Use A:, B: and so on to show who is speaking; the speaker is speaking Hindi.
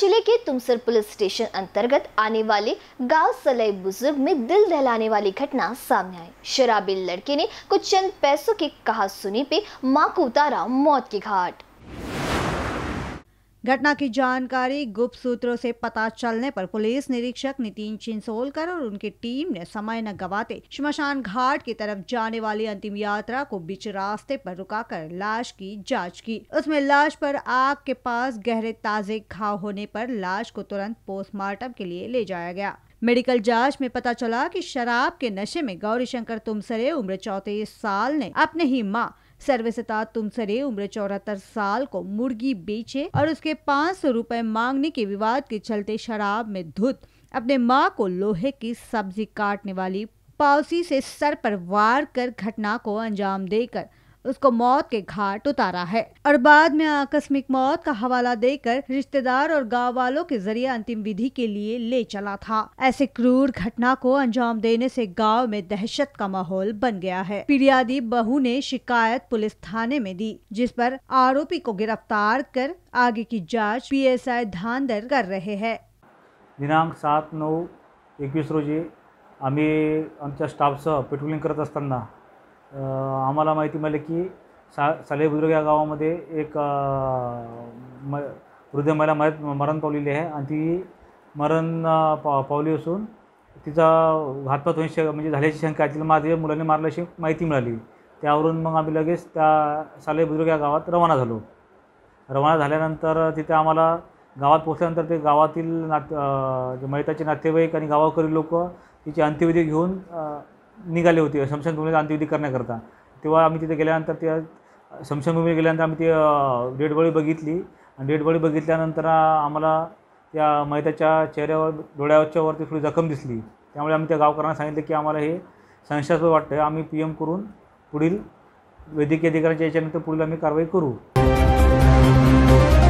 A: जिले के तुमसर पुलिस स्टेशन अंतर्गत आने वाले गांव सलाई बुजुर्ग में दिल दहलाने वाली घटना सामने आई शराबी लड़के ने कुछ चंद पैसों की कहा सुनी पे मां को उतारा मौत के घाट घटना की जानकारी
B: गुप्त सूत्रों से पता चलने पर पुलिस निरीक्षक नितिन चिंसोलकर और उनकी टीम ने समय न गवाते शमशान घाट की तरफ जाने वाली अंतिम यात्रा को बीच रास्ते पर रुकाकर लाश की जांच की उसमें लाश पर आग के पास गहरे ताजे घाव होने पर लाश को तुरंत पोस्टमार्टम के लिए ले जाया गया मेडिकल जांच में पता चला कि शराब के नशे में गौरीशंकर तुमसरे उम्र चौतीस साल ने अपने ही माँ सर्वसता तुमसरे उम्र चौहत्तर साल को मुर्गी बेचे और उसके पाँच सौ रूपए मांगने के विवाद के चलते शराब में धुत अपने माँ को लोहे की सब्जी काटने वाली पावसी से सर पर वार कर घटना को अंजाम देकर उसको मौत के घाट उतारा है और बाद में आकस्मिक मौत का हवाला देकर रिश्तेदार और गाँव वालों के जरिए अंतिम विधि के लिए ले चला था ऐसे क्रूर घटना को अंजाम देने से गांव में दहशत का माहौल बन गया है पीड़ियादी बहू ने शिकायत पुलिस थाने में दी जिस पर आरोपी को गिरफ्तार कर आगे की जाँच पी आई धान दर कर रहे है
C: दिनांक सात नौ एक रोजी आम स्टाफ सह पेट्रोलिंग करता आम्हाला माहिती मिळाली की सा साले बुजुर्ग या गावामध्ये एक म वृद्ध महिला मर मरण पावलेली आहे आणि ती मरण पा पावली असून तिचा घातपात होऊन म्हणजे झाल्याची शंका आहे तिला माझ्या मुलाने मारल्याची माहिती मिळाली त्यावरून मग आम्ही लगेच त्या साले बुजुर्ग या गावात रवाना झालो रवाना झाल्यानंतर तिथे आम्हाला गावात पोचल्यानंतर ते गावातील नात मैताचे नातेवाईक आणि गावाकरी लोक तिची अंत्यविधी घेऊन निघाले होते शमशानभूमीला अंत्यविधी करण्याकरता तेव्हा आम्ही तिथे गेल्यानंतर त्या शमशानभूमीला गेल्यानंतर आम्ही ती डेडबळी बघितली आणि डेडबळी बघितल्यानंतर आम्हाला त्या मैताच्या चेहऱ्यावर डोळ्यावरच्या वरती थोडी जखम दिसली त्यामुळे आम्ही त्या गावकऱ्यांना सांगितलं की आम्हाला हे संशयास्पद वाटतं आम्ही पी एम करून पुढील वैद्यकीय अधिकाऱ्यांच्या याच्यानंतर पुढील आम्ही कारवाई करू